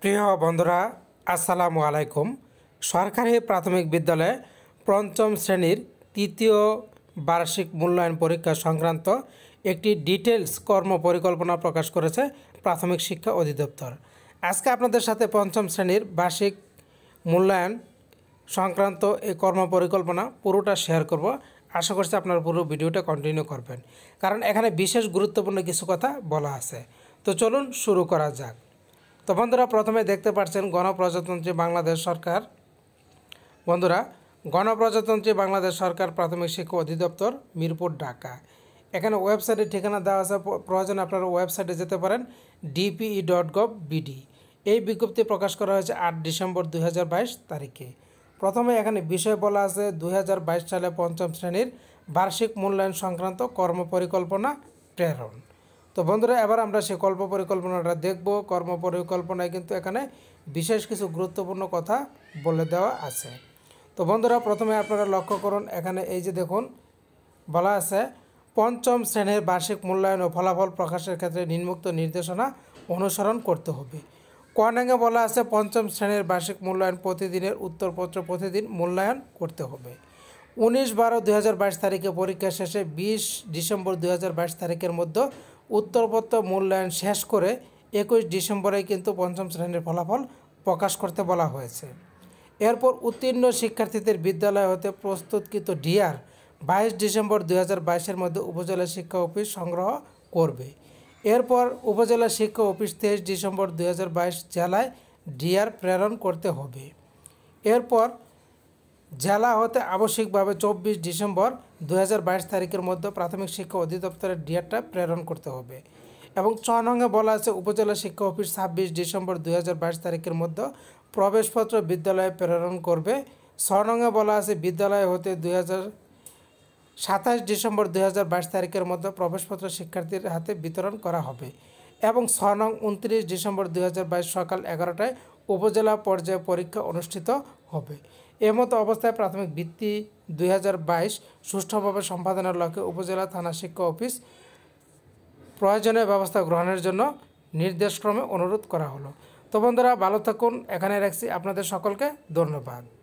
প্রিয় বন্ধুরা আসসালামু আলাইকুম সরকারি প্রাথমিক বিদ্যালয়ে পঞ্চম শ্রেণীর তৃতীয় বার্ষিক মূল্যায়ন পরীক্ষা সংক্রান্ত একটি ডিটেলস কর্ম পরিকল্পনা প্রকাশ করেছে প্রাথমিক শিক্ষা অধিদপ্তর আজকে আপনাদের সাথে পঞ্চম শ্রেণীর বার্ষিক মূল্যায়ন সংক্রান্ত এই কর্ম পরিকল্পনা পুরোটা শেয়ার করব আশা করছি আপনারা পুরো ভিডিওটা কন্টিনিউ করবেন কারণ এখানে বিশেষ গুরুত্বপূর্ণ কিছু কথা বলা আছে তো চলুন শুরু করা যাক তো বন্ধুরা প্রথমে দেখতে পাচ্ছেন গণপ্রজাতন্ত্রী বাংলাদেশ সরকার বন্ধুরা গণপ্রজাতন্ত্রী বাংলাদেশ সরকার প্রাথমিক শিক্ষা অধিদপ্তর মিরপুর ঢাকা এখানে ওয়েবসাইটের ঠিকানা দেওয়া আছে প্রয়োজন আপনারা ওয়েবসাইটে যেতে পারেন ডিপিই ডট গভ বিডি এই বিজ্ঞপ্তি প্রকাশ করা হয়েছে আট ডিসেম্বর দুই তারিখে প্রথমে এখানে বিষয় বলা আছে দুই সালে পঞ্চম শ্রেণীর বার্ষিক মূল্যায়ন সংক্রান্ত কর্মপরিকল্পনা প্রেরণ তো বন্ধুরা এবার আমরা সেই কল্প পরিকল্পনাটা দেখব কর্ম পরিকল্পনায় কিন্তু এখানে বিশেষ কিছু গুরুত্বপূর্ণ কথা বলে দেওয়া আছে তো বন্ধুরা প্রথমে আপনারা লক্ষ্য করুন এখানে এই যে দেখুন বলা আছে পঞ্চম শ্রেণীর বার্ষিক মূল্যায়ন ও ফলাফল প্রকাশের ক্ষেত্রে নিম্মুক্ত নির্দেশনা অনুসরণ করতে হবে কর্নাঙ্গে বলা আছে পঞ্চম শ্রেণীর বার্ষিক মূল্যায়ন প্রতিদিনের উত্তরপত্র প্রতিদিন মূল্যায়ন করতে হবে উনিশ বারো দু তারিখে পরীক্ষা শেষে বিশ ডিসেম্বর দু তারিখের মধ্যে উত্তরপত্র মূল্যায়ন শেষ করে একুশ ডিসেম্বরে কিন্তু পঞ্চম শ্রেণীর ফলাফল প্রকাশ করতে বলা হয়েছে এরপর উত্তীর্ণ শিক্ষার্থীদের বিদ্যালয় হতে প্রস্তুতকৃত ডিআর বাইশ ডিসেম্বর দু হাজার মধ্যে উপজেলা শিক্ষা অফিস সংগ্রহ করবে এরপর উপজেলা শিক্ষা অফিস তেইশ ডিসেম্বর দু জেলায় ডিআর প্রেরণ করতে হবে এরপর জেলা হতে আবশ্যিকভাবে চব্বিশ ডিসেম্বর দু তারিখের মধ্যে প্রাথমিক শিক্ষা অধিদপ্তরের ডিয়ারটা প্রেরণ করতে হবে এবং ছ নঙ্গে বলা আছে উপজেলা শিক্ষা অফিস ছাব্বিশ ডিসেম্বর দু তারিখের মধ্যে প্রবেশপত্র বিদ্যালয়ে প্রেরণ করবে ছ নঙ্গে বলা আছে বিদ্যালয় হতে হাজার সাতাশ ডিসেম্বর বাইশ তারিখের মধ্যে প্রবেশপত্র শিক্ষার্থীর হাতে বিতরণ করা হবে এবং ছ নং উনত্রিশ ডিসেম্বর বাইশ সকাল এগারোটায় উপজেলা পর্যায়ে পরীক্ষা অনুষ্ঠিত হবে মতো অবস্থায় প্রাথমিক ভিত্তি দুই সুষ্ঠুভাবে সম্পাদনের লক্ষ্যে উপজেলা থানা শিক্ষা অফিস প্রয়োজনীয় ব্যবস্থা গ্রহণের জন্য নির্দেশক্রমে অনুরোধ করা হলো তো বন্ধুরা ভালো থাকুন এখানে রাখছি আপনাদের সকলকে ধন্যবাদ